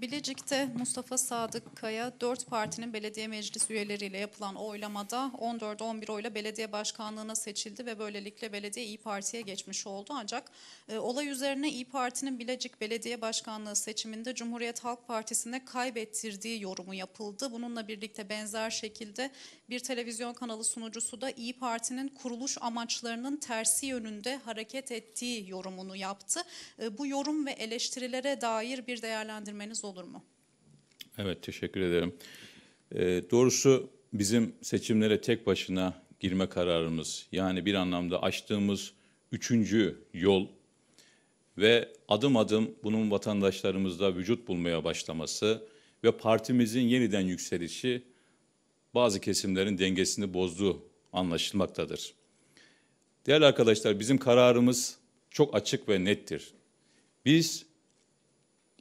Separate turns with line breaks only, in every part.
Bilecik'te Mustafa Sadık Kaya, dört partinin belediye meclis üyeleriyle yapılan oylamada 14-11 oyla belediye başkanlığına seçildi ve böylelikle belediye İyi Parti'ye geçmiş oldu. Ancak e, olay üzerine İyi Parti'nin Bilecik Belediye Başkanlığı seçiminde Cumhuriyet Halk Partisi'ne kaybettirdiği yorumu yapıldı. Bununla birlikte benzer şekilde bir televizyon kanalı sunucusu da İyi Parti'nin kuruluş amaçlarının tersi yönünde hareket ettiği yorumunu yaptı. E, bu yorum ve eleştirilere dair bir değerlendirmeniz yardımcısı olur mu?
Evet teşekkür ederim. Ee, doğrusu bizim seçimlere tek başına girme kararımız yani bir anlamda açtığımız üçüncü yol ve adım adım bunun vatandaşlarımızda vücut bulmaya başlaması ve partimizin yeniden yükselişi bazı kesimlerin dengesini bozduğu anlaşılmaktadır. Değerli arkadaşlar bizim kararımız çok açık ve nettir. Biz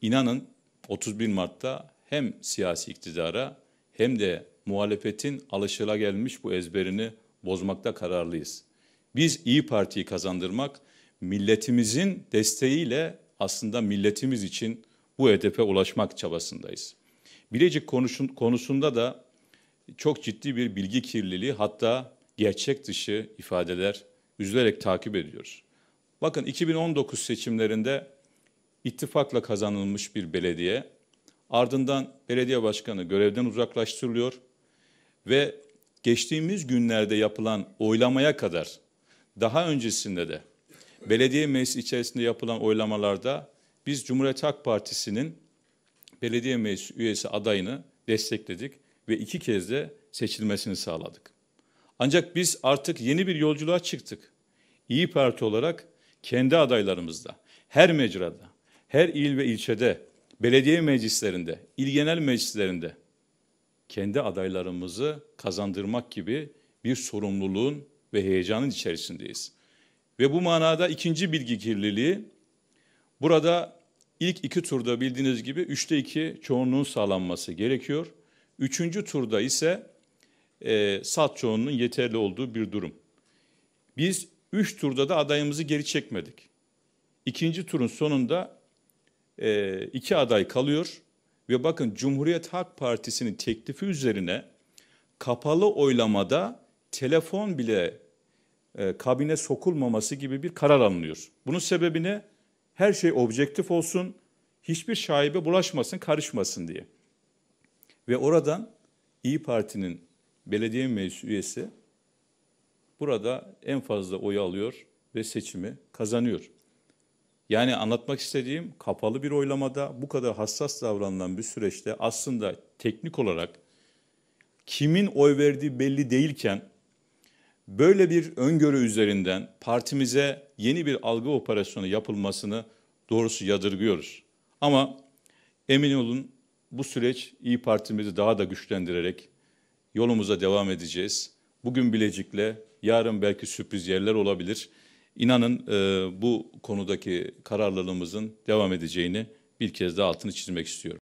inanın 31 Mart'ta hem siyasi iktidara hem de muhalefetin alışılagelmiş bu ezberini bozmakta kararlıyız. Biz İyi Parti'yi kazandırmak, milletimizin desteğiyle aslında milletimiz için bu hedefe ulaşmak çabasındayız. Bilecik konusunda da çok ciddi bir bilgi kirliliği hatta gerçek dışı ifadeler üzülerek takip ediyoruz. Bakın 2019 seçimlerinde ittifakla kazanılmış bir belediye. Ardından belediye başkanı görevden uzaklaştırılıyor ve geçtiğimiz günlerde yapılan oylamaya kadar daha öncesinde de belediye meclisi içerisinde yapılan oylamalarda biz Cumhuriyet Halk Partisi'nin belediye meclisi üyesi adayını destekledik ve iki kez de seçilmesini sağladık. Ancak biz artık yeni bir yolculuğa çıktık. İyi Parti olarak kendi adaylarımızda, her mecrada, her il ve ilçede, belediye meclislerinde, il genel meclislerinde kendi adaylarımızı kazandırmak gibi bir sorumluluğun ve heyecanın içerisindeyiz. Ve bu manada ikinci bilgi kirliliği, burada ilk iki turda bildiğiniz gibi üçte iki çoğunluğun sağlanması gerekiyor. Üçüncü turda ise e, salt çoğunluğun yeterli olduğu bir durum. Biz üç turda da adayımızı geri çekmedik. İkinci turun sonunda e, iki aday kalıyor ve bakın Cumhuriyet Halk Partisi'nin teklifi üzerine kapalı oylamada telefon bile e, kabine sokulmaması gibi bir karar alınıyor. Bunun sebebi ne? Her şey objektif olsun, hiçbir şaibe bulaşmasın, karışmasın diye. Ve oradan İyi Parti'nin belediye meclis üyesi burada en fazla oyu alıyor ve seçimi kazanıyor. Yani anlatmak istediğim kapalı bir oylamada bu kadar hassas davranılan bir süreçte aslında teknik olarak kimin oy verdiği belli değilken böyle bir öngörü üzerinden partimize yeni bir algı operasyonu yapılmasını doğrusu yadırgıyoruz. Ama emin olun bu süreç İyi Partimizi daha da güçlendirerek yolumuza devam edeceğiz. Bugün Bilecik'le yarın belki sürpriz yerler olabilir. İnanın e, bu konudaki kararlılığımızın devam edeceğini bir kez daha altını çizmek istiyorum.